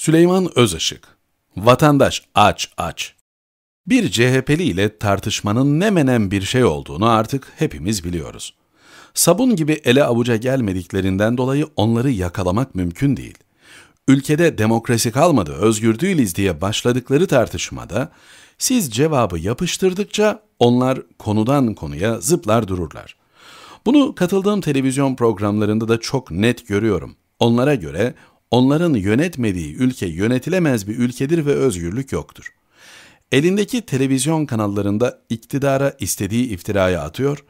Süleyman Özışık Vatandaş aç aç Bir CHP'li ile tartışmanın ne menen bir şey olduğunu artık hepimiz biliyoruz. Sabun gibi ele avuca gelmediklerinden dolayı onları yakalamak mümkün değil. Ülkede demokrasi kalmadı, özgür değiliz diye başladıkları tartışmada siz cevabı yapıştırdıkça onlar konudan konuya zıplar dururlar. Bunu katıldığım televizyon programlarında da çok net görüyorum. Onlara göre Onların yönetmediği ülke yönetilemez bir ülkedir ve özgürlük yoktur. Elindeki televizyon kanallarında iktidara istediği iftiraya atıyor,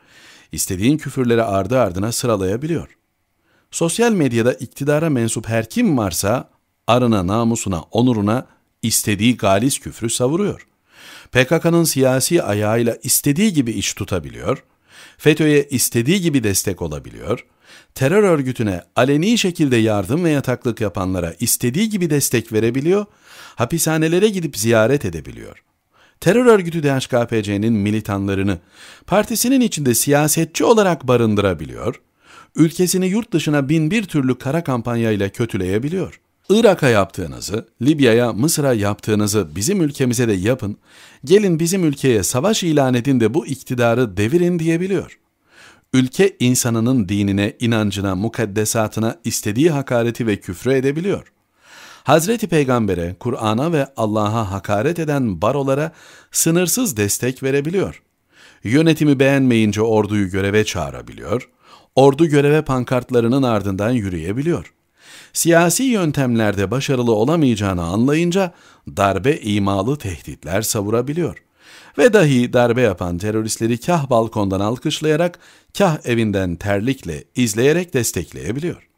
istediğin küfürleri ardı ardına sıralayabiliyor. Sosyal medyada iktidara mensup her kim varsa arına, namusuna, onuruna istediği galis küfrü savuruyor. PKK'nın siyasi ayağıyla istediği gibi iş tutabiliyor, FETÖ'ye istediği gibi destek olabiliyor.'' terör örgütüne aleni şekilde yardım ve yataklık yapanlara istediği gibi destek verebiliyor, hapishanelere gidip ziyaret edebiliyor. Terör örgütü DHKPC'nin militanlarını partisinin içinde siyasetçi olarak barındırabiliyor, ülkesini yurt dışına bin bir türlü kara kampanyayla kötüleyebiliyor.'' Irak'a yaptığınızı, Libya'ya, Mısır'a yaptığınızı bizim ülkemize de yapın. Gelin bizim ülkeye savaş ilan edin de bu iktidarı devirin diyebiliyor ülke insanının dinine, inancına, mukaddesatına istediği hakareti ve küfrü edebiliyor. Hazreti Peygamber'e, Kur'an'a ve Allah'a hakaret eden barolara sınırsız destek verebiliyor. Yönetimi beğenmeyince orduyu göreve çağırabiliyor, ordu göreve pankartlarının ardından yürüyebiliyor. Siyasi yöntemlerde başarılı olamayacağını anlayınca darbe imalı tehditler savurabiliyor.'' Ve dahi darbe yapan teröristleri kah balkondan alkışlayarak, kah evinden terlikle izleyerek destekleyebiliyor.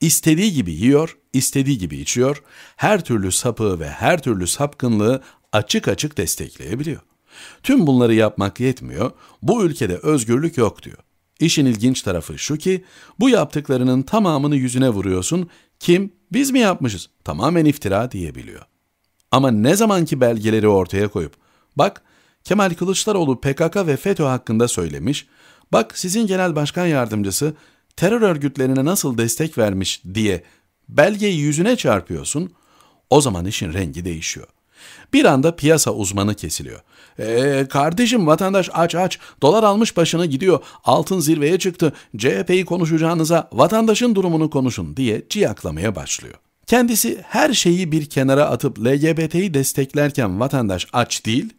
İstediği gibi yiyor, istediği gibi içiyor, her türlü sapığı ve her türlü sapkınlığı açık açık destekleyebiliyor. Tüm bunları yapmak yetmiyor, bu ülkede özgürlük yok diyor. İşin ilginç tarafı şu ki bu yaptıklarının tamamını yüzüne vuruyorsun. Kim? Biz mi yapmışız? Tamamen iftira diyebiliyor. Ama ne zamanki belgeleri ortaya koyup Bak Kemal Kılıçdaroğlu PKK ve FETÖ hakkında söylemiş. Bak sizin genel başkan yardımcısı terör örgütlerine nasıl destek vermiş diye belgeyi yüzüne çarpıyorsun. O zaman işin rengi değişiyor. Bir anda piyasa uzmanı kesiliyor. Eee kardeşim vatandaş aç aç, dolar almış başını gidiyor, altın zirveye çıktı, CHP'yi konuşacağınıza vatandaşın durumunu konuşun diye ciyaklamaya başlıyor. Kendisi her şeyi bir kenara atıp LGBT'yi desteklerken vatandaş aç değil,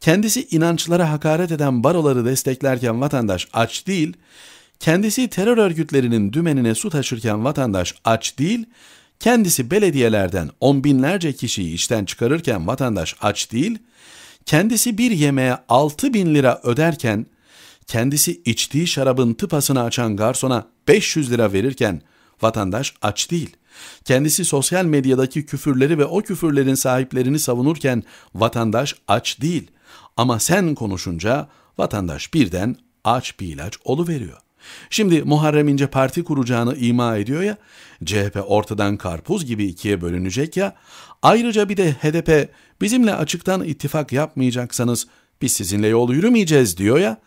Kendisi inançlara hakaret eden baroları desteklerken vatandaş aç değil, kendisi terör örgütlerinin dümenine su taşırken vatandaş aç değil, kendisi belediyelerden on binlerce kişiyi işten çıkarırken vatandaş aç değil, kendisi bir yemeğe altı bin lira öderken, kendisi içtiği şarabın tıpasını açan garsona 500 lira verirken vatandaş aç değil. Kendisi sosyal medyadaki küfürleri ve o küfürlerin sahiplerini savunurken vatandaş aç değil. Ama sen konuşunca vatandaş birden aç bir ilaç oluveriyor. Şimdi Muharrem İnce parti kuracağını ima ediyor ya, CHP ortadan karpuz gibi ikiye bölünecek ya, ayrıca bir de HDP bizimle açıktan ittifak yapmayacaksanız biz sizinle yol yürümeyeceğiz diyor ya,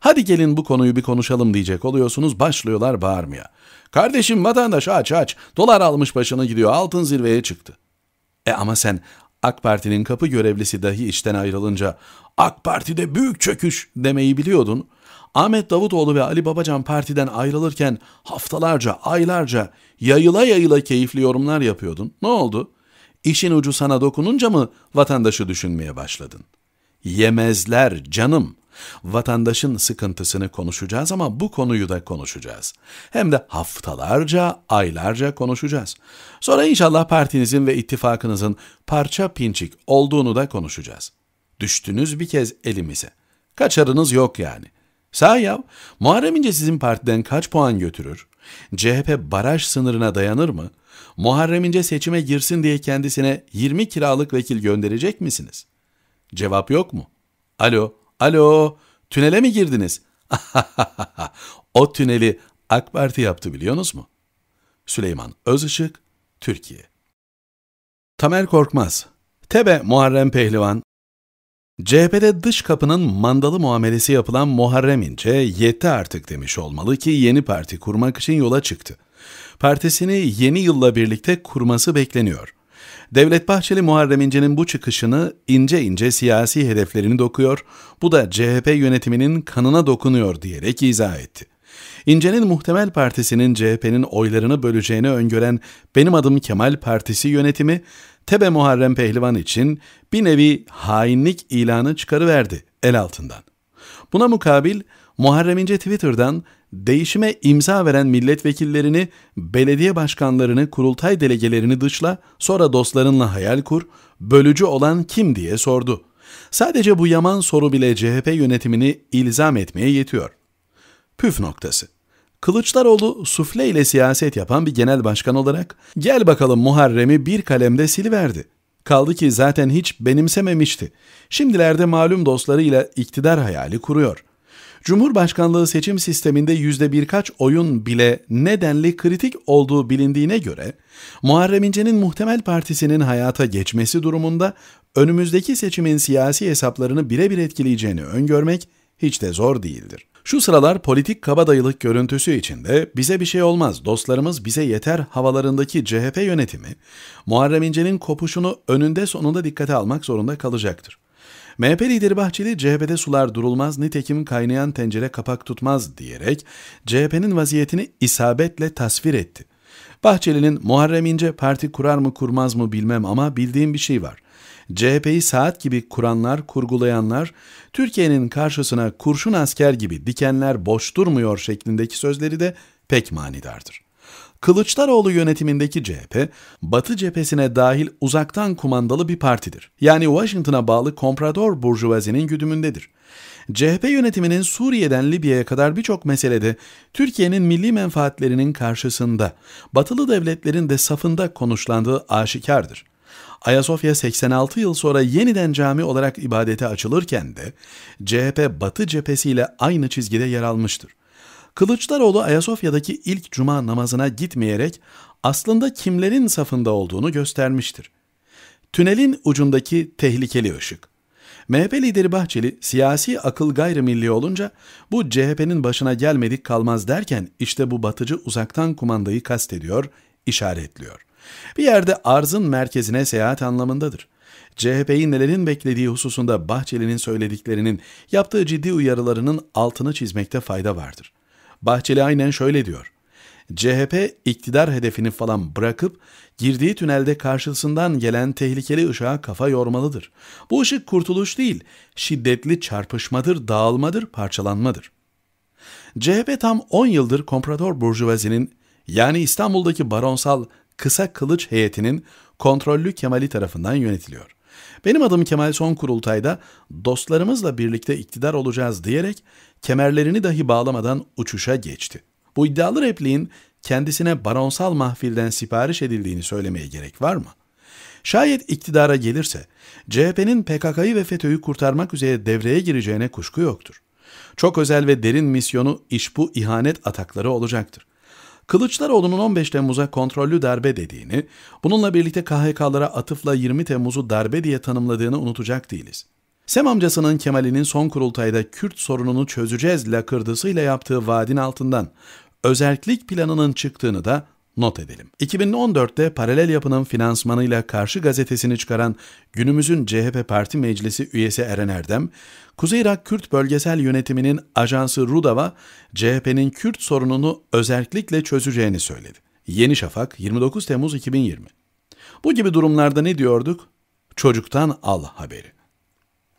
hadi gelin bu konuyu bir konuşalım diyecek oluyorsunuz başlıyorlar bağırmaya. Kardeşim vatandaş aç aç dolar almış başını gidiyor altın zirveye çıktı. E ama sen AK Parti'nin kapı görevlisi dahi işten ayrılınca AK Parti'de büyük çöküş demeyi biliyordun. Ahmet Davutoğlu ve Ali Babacan partiden ayrılırken haftalarca, aylarca yayıla yayıla keyifli yorumlar yapıyordun. Ne oldu? İşin ucu sana dokununca mı vatandaşı düşünmeye başladın? Yemezler canım. Vatandaşın sıkıntısını konuşacağız ama bu konuyu da konuşacağız. Hem de haftalarca, aylarca konuşacağız. Sonra inşallah partinizin ve ittifakınızın parça pinçik olduğunu da konuşacağız. Düştünüz bir kez elimize. Kaçarınız yok yani. Sağ yav, Muharrem İnce sizin partiden kaç puan götürür? CHP baraj sınırına dayanır mı? Muharrem İnce seçime girsin diye kendisine 20 kiralık vekil gönderecek misiniz? Cevap yok mu? Alo, Alo, tünele mi girdiniz? o tüneli AK Parti yaptı biliyorsunuz mu? Süleyman Özışık, Türkiye. Tamer Korkmaz, Tebe Muharrem Pehlivan, CHP'de dış kapının mandalı muamelesi yapılan Muharrem İnce yetti artık demiş olmalı ki yeni parti kurmak için yola çıktı. Partisini yeni yılla birlikte kurması bekleniyor.'' Devlet Bahçeli Muharrem İnce'nin bu çıkışını ince ince siyasi hedeflerini dokuyor, bu da CHP yönetiminin kanına dokunuyor diyerek izah etti. İnce'nin muhtemel partisinin CHP'nin oylarını böleceğini öngören Benim Adım Kemal Partisi yönetimi, Tebe Muharrem Pehlivan için bir nevi hainlik ilanı çıkarıverdi el altından. Buna mukabil Muharrem İnce Twitter'dan değişime imza veren milletvekillerini, belediye başkanlarını, kurultay delegelerini dışla, sonra dostlarınla hayal kur, bölücü olan kim diye sordu. Sadece bu yaman soru bile CHP yönetimini ilzam etmeye yetiyor. Püf noktası. Kılıçdaroğlu sufle ile siyaset yapan bir genel başkan olarak gel bakalım Muharrem'i bir kalemde siliverdi. Kaldı ki zaten hiç benimsememişti. Şimdilerde malum dostlarıyla iktidar hayali kuruyor.'' Cumhurbaşkanlığı seçim sisteminde yüzde birkaç oyun bile nedenli kritik olduğu bilindiğine göre Muharrem İnce'nin muhtemel partisinin hayata geçmesi durumunda önümüzdeki seçimin siyasi hesaplarını birebir etkileyeceğini öngörmek hiç de zor değildir. Şu sıralar politik kabadayılık görüntüsü içinde bize bir şey olmaz, dostlarımız bize yeter havalarındaki CHP yönetimi Muharrem İnce'nin kopuşunu önünde sonunda dikkate almak zorunda kalacaktır. MHP lideri Bahçeli CHP'de sular durulmaz nitekim kaynayan tencere kapak tutmaz diyerek CHP'nin vaziyetini isabetle tasvir etti. Bahçeli'nin Muharrem İnce parti kurar mı kurmaz mı bilmem ama bildiğim bir şey var. CHP'yi saat gibi kuranlar, kurgulayanlar, Türkiye'nin karşısına kurşun asker gibi dikenler boş durmuyor şeklindeki sözleri de pek manidardır. Kılıçdaroğlu yönetimindeki CHP, Batı cephesine dahil uzaktan kumandalı bir partidir. Yani Washington'a bağlı komprador burjuvazinin güdümündedir. CHP yönetiminin Suriye'den Libya'ya kadar birçok meselede Türkiye'nin milli menfaatlerinin karşısında, batılı devletlerin de safında konuşlandığı aşikardır. Ayasofya 86 yıl sonra yeniden cami olarak ibadete açılırken de CHP Batı cephesiyle aynı çizgide yer almıştır. Kılıçdaroğlu Ayasofya'daki ilk cuma namazına gitmeyerek aslında kimlerin safında olduğunu göstermiştir. Tünelin ucundaki tehlikeli ışık. MHP lideri Bahçeli siyasi akıl gayrimilli olunca bu CHP'nin başına gelmedik kalmaz derken işte bu batıcı uzaktan kumandayı kastediyor, işaretliyor. Bir yerde arzın merkezine seyahat anlamındadır. CHP'yi nelerin beklediği hususunda Bahçeli'nin söylediklerinin, yaptığı ciddi uyarılarının altını çizmekte fayda vardır. Bahçeli aynen şöyle diyor. CHP iktidar hedefini falan bırakıp girdiği tünelde karşısından gelen tehlikeli ışığa kafa yormalıdır. Bu ışık kurtuluş değil, şiddetli çarpışmadır, dağılmadır, parçalanmadır. CHP tam 10 yıldır komprador burjuvazinin yani İstanbul'daki baronsal kısa kılıç heyetinin kontrollü Kemali tarafından yönetiliyor. Benim adım Kemal Son Kurultay'da dostlarımızla birlikte iktidar olacağız diyerek kemerlerini dahi bağlamadan uçuşa geçti. Bu iddialı repliğin kendisine baronsal mahfilden sipariş edildiğini söylemeye gerek var mı? Şayet iktidara gelirse CHP'nin PKK'yı ve FETÖ'yü kurtarmak üzere devreye gireceğine kuşku yoktur. Çok özel ve derin misyonu iş bu ihanet atakları olacaktır. Kılıçdaroğlu'nun 15 Temmuz'a kontrollü darbe dediğini, bununla birlikte KHK'lara atıfla 20 Temmuz'u darbe diye tanımladığını unutacak değiliz. Sem amcasının Kemal'inin son kurultayda Kürt sorununu çözeceğiz lakırdısıyla yaptığı vaadin altından özellik planının çıktığını da not edelim. 2014'te paralel yapının finansmanıyla Karşı gazetesini çıkaran günümüzün CHP Parti Meclisi üyesi Eren Erdem, Kuzey Irak Kürt Bölgesel Yönetimi'nin ajansı Rudava, CHP'nin Kürt sorununu özellikle çözeceğini söyledi. Yeni Şafak 29 Temmuz 2020 Bu gibi durumlarda ne diyorduk? Çocuktan al haberi.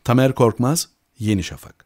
Tamer Korkmaz, Yeni Şafak